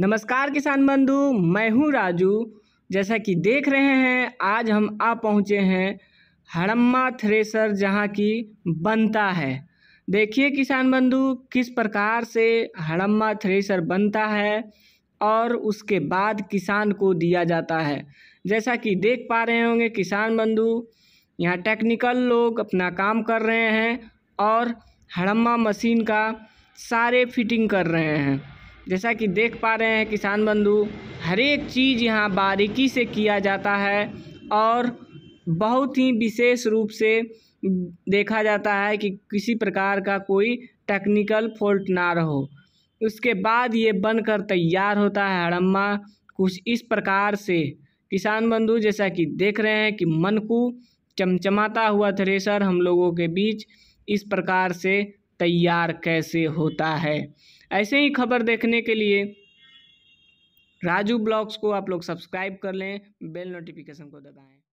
नमस्कार किसान बंधु मैं हूं राजू जैसा कि देख रहे हैं आज हम आ पहुंचे हैं हड़म्मा थ्रेसर जहां की बनता है देखिए किसान बंधु किस प्रकार से हड़म्मा थ्रेसर बनता है और उसके बाद किसान को दिया जाता है जैसा कि देख पा रहे होंगे किसान बंधु यहाँ टेक्निकल लोग अपना काम कर रहे हैं और हड़म्मा मशीन का सारे फिटिंग कर रहे हैं जैसा कि देख पा रहे हैं किसान बंधु हर एक चीज़ यहाँ बारीकी से किया जाता है और बहुत ही विशेष रूप से देखा जाता है कि किसी प्रकार का कोई टेक्निकल फॉल्ट ना रहो उसके बाद ये बनकर तैयार होता है हड़म्मा कुछ इस प्रकार से किसान बंधु जैसा कि देख रहे हैं कि मन को चमचमाता हुआ थ्रेसर हम लोगों के बीच इस प्रकार से तैयार कैसे होता है ऐसे ही खबर देखने के लिए राजू ब्लॉग्स को आप लोग सब्सक्राइब कर लें बेल नोटिफिकेशन को दबाएं